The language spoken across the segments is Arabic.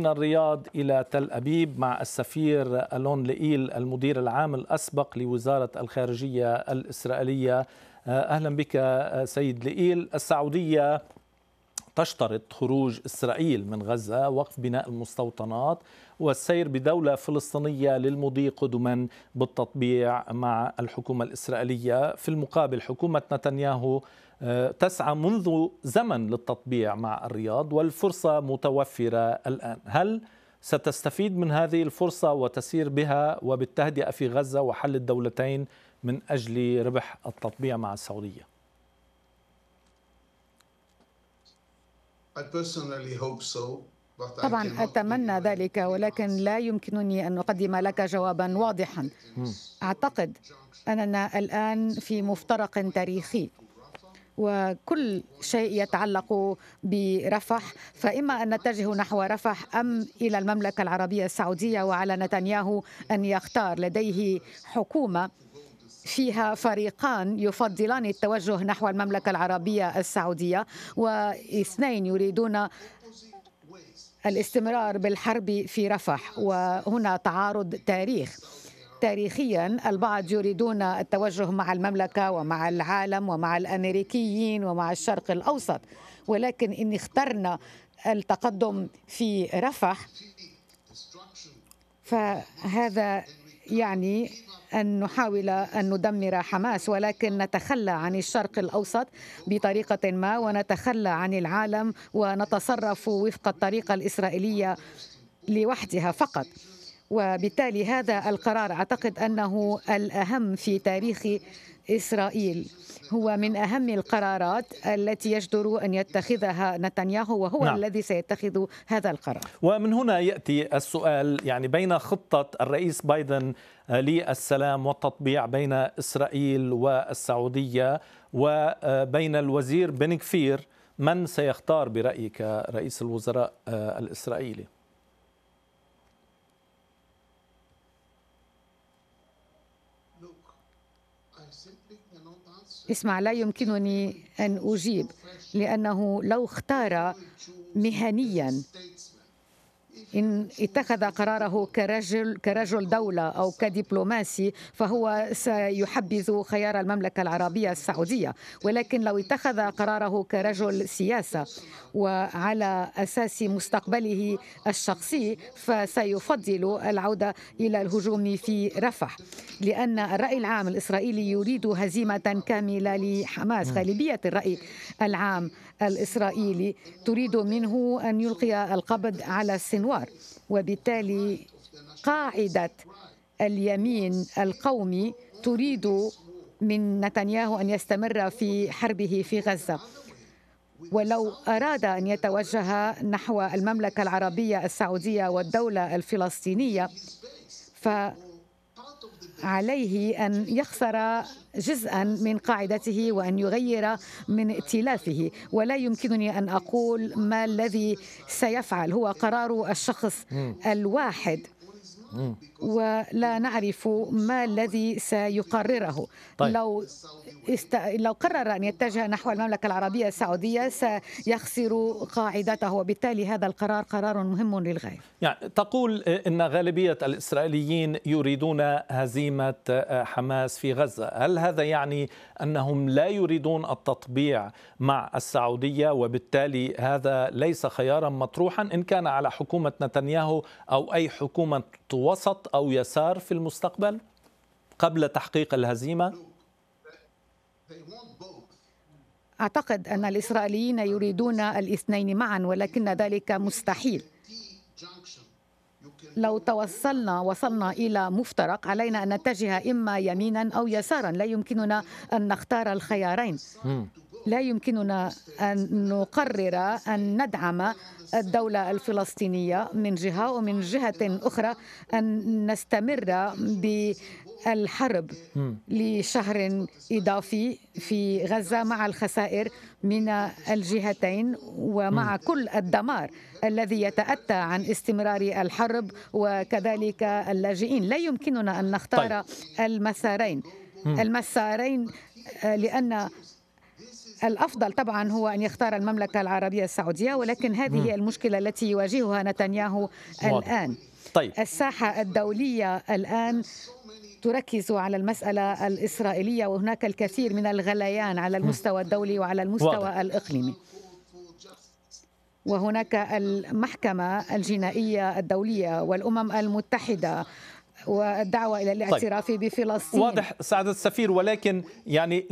من الرياض إلى تل أبيب مع السفير ألون لئيل المدير العام الأسبق لوزارة الخارجية الإسرائيلية آه، أهلا بك آه، سيد لئيل السعودية تشترط خروج إسرائيل من غزة وقف بناء المستوطنات والسير بدولة فلسطينية للمضي قدما بالتطبيع مع الحكومة الإسرائيلية في المقابل حكومة نتنياهو آه، تسعى منذ زمن للتطبيع مع الرياض والفرصة متوفرة الآن هل ستستفيد من هذه الفرصة وتسير بها وبالتهدئة في غزة وحل الدولتين من أجل ربح التطبيع مع السعودية طبعا أتمنى ذلك ولكن لا يمكنني أن أقدم لك جوابا واضحا أعتقد أننا الآن في مفترق تاريخي وكل شيء يتعلق برفح فإما أن نتجه نحو رفح أم إلى المملكة العربية السعودية وعلى نتنياهو أن يختار لديه حكومة فيها فريقان يفضلان التوجه نحو المملكة العربية السعودية واثنين يريدون الاستمرار بالحرب في رفح وهنا تعارض تاريخ تاريخيا البعض يريدون التوجه مع المملكة ومع العالم ومع الأمريكيين ومع الشرق الأوسط ولكن إن اخترنا التقدم في رفح فهذا يعني أن نحاول أن ندمر حماس ولكن نتخلى عن الشرق الأوسط بطريقة ما ونتخلى عن العالم ونتصرف وفق الطريقة الإسرائيلية لوحدها فقط وبالتالي هذا القرار اعتقد انه الاهم في تاريخ إسرائيل هو من أهم القرارات التي يجدر أن يتخذها نتنياهو وهو نعم. الذي سيتخذ هذا القرار ومن هنا يأتي السؤال يعني بين خطة الرئيس بايدن للسلام والتطبيع بين إسرائيل والسعودية وبين الوزير بن من سيختار برأيك رئيس الوزراء الإسرائيلي؟ اسمع لا يمكنني أن أجيب لأنه لو اختار مهنيا إن اتخذ قراره كرجل كرجل دولة أو كدبلوماسي فهو سيحبذ خيار المملكة العربية السعودية ولكن لو اتخذ قراره كرجل سياسة وعلى أساس مستقبله الشخصي فسيفضل العودة إلى الهجوم في رفح لأن الرأي العام الإسرائيلي يريد هزيمة كاملة لحماس غالبية الرأي العام الإسرائيلي تريد منه أن يلقي القبض على السنوار وبالتالي قاعدة اليمين القومي تريد من نتنياهو أن يستمر في حربه في غزة ولو أراد أن يتوجه نحو المملكة العربية السعودية والدولة الفلسطينية ف عليه أن يخسر جزءا من قاعدته وأن يغير من ائتلافه ولا يمكنني أن أقول ما الذي سيفعل هو قرار الشخص الواحد ولا نعرف ما الذي سيقرره طيب. لو است... لو قرر ان يتجه نحو المملكه العربيه السعوديه سيخسر قاعدته وبالتالي هذا القرار قرار مهم للغايه يعني تقول ان غالبيه الاسرائيليين يريدون هزيمه آه، حماس في غزه هل هذا يعني انهم لا يريدون التطبيع مع السعوديه وبالتالي هذا ليس خيارا مطروحا ان كان على حكومه نتنياهو او اي حكومه وسط أو يسار في المستقبل قبل تحقيق الهزيمة؟ أعتقد أن الإسرائيليين يريدون الاثنين معا ولكن ذلك مستحيل لو توصلنا وصلنا إلى مفترق علينا أن نتجه إما يمينا أو يسارا لا يمكننا أن نختار الخيارين لا يمكننا أن نقرر أن ندعم الدولة الفلسطينية من جهة ومن جهة أخرى أن نستمر بالحرب لشهر إضافي في غزة مع الخسائر من الجهتين ومع كل الدمار الذي يتأتى عن استمرار الحرب وكذلك اللاجئين لا يمكننا أن نختار طيب. المسارين المسارين آه، لأن الافضل طبعا هو ان يختار المملكه العربيه السعوديه ولكن هذه المشكله التي يواجهها نتنياهو الان طيب. الساحه الدوليه الان تركز على المسألة الإسرائيلية وهناك الكثير من الغليان على المستوى الدولي وعلى المستوى واضح. الإقليمي وهناك المحكمة الجنائية الدولية والأمم المتحدة والدعوة إلى طيب. الاعتراف طيب. بفلسطين واضح سعادة السفير ولكن يعني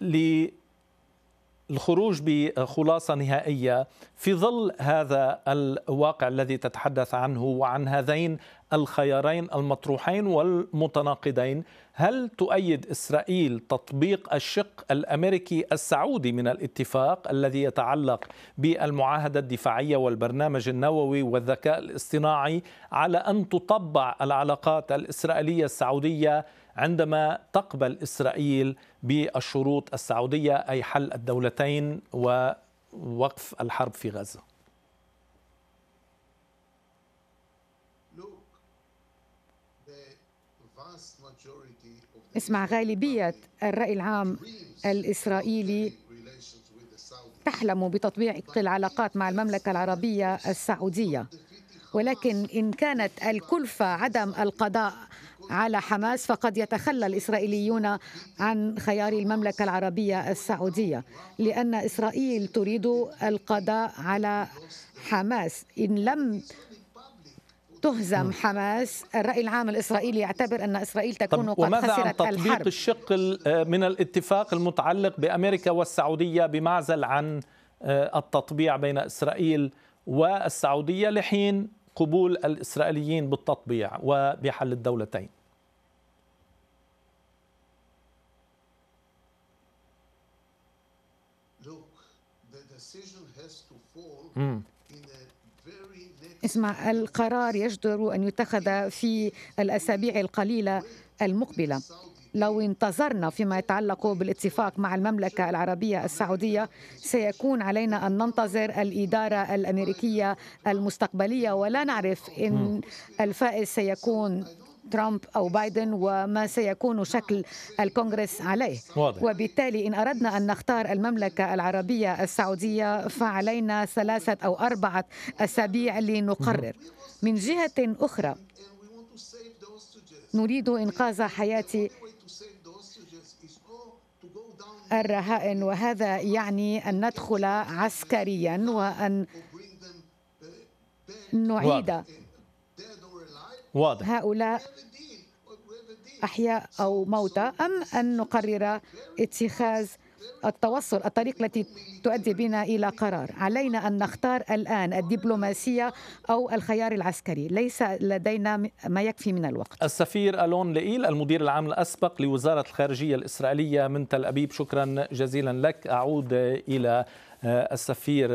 للخروج الخروج بخلاصة نهائية في ظل هذا الواقع الذي تتحدث عنه وعن هذين الخيارين المطروحين والمتناقضين هل تؤيد إسرائيل تطبيق الشق الأمريكي السعودي من الاتفاق الذي يتعلق بالمعاهدة الدفاعية والبرنامج النووي والذكاء الاصطناعي على أن تطبع العلاقات الإسرائيلية السعودية عندما تقبل إسرائيل بالشروط السعودية أي حل الدولتين ووقف الحرب في غزة؟ اسمع غالبية الرأي العام الإسرائيلي تحلم بتطبيق العلاقات مع المملكة العربية السعودية ولكن إن كانت الكلفة عدم القضاء على حماس فقد يتخلى الإسرائيليون عن خيار المملكة العربية السعودية لأن إسرائيل تريد القضاء على حماس إن لم تهزم م. حماس الرأي العام الإسرائيلي يعتبر أن إسرائيل تكون قد وماذا خسرت عن تطبيق الحرب الشق آه، من الاتفاق المتعلق بأمريكا والسعودية بمعزل عن آه، التطبيع بين إسرائيل والسعودية لحين قبول الإسرائيليين بالتطبيع وبحل الدولتين اسمع القرار يجدر أن يتخذ في الأسابيع القليلة المقبلة لو انتظرنا فيما يتعلق بالاتفاق مع المملكة العربية السعودية سيكون علينا أن ننتظر الإدارة الأمريكية المستقبلية ولا نعرف إن الفائز سيكون ترامب أو بايدن وما سيكون شكل الكونغرس عليه واضح. وبالتالي إن أردنا أن نختار المملكة العربية السعودية فعلينا ثلاثة أو أربعة أسابيع لنقرر من جهة أخرى نريد إنقاذ حياة الرهائن وهذا يعني أن ندخل عسكريا وأن نعيد واضح. هؤلاء أحياء أو موتى أم أن نقرر اتخاذ التوصل الطريق التي تؤدي بنا إلى قرار علينا أن نختار الآن الدبلوماسية أو الخيار العسكري ليس لدينا ما يكفي من الوقت السفير ألون لئيل المدير العام الأسبق لوزارة الخارجية الإسرائيلية من تل أبيب شكرا جزيلا لك أعود إلى السفير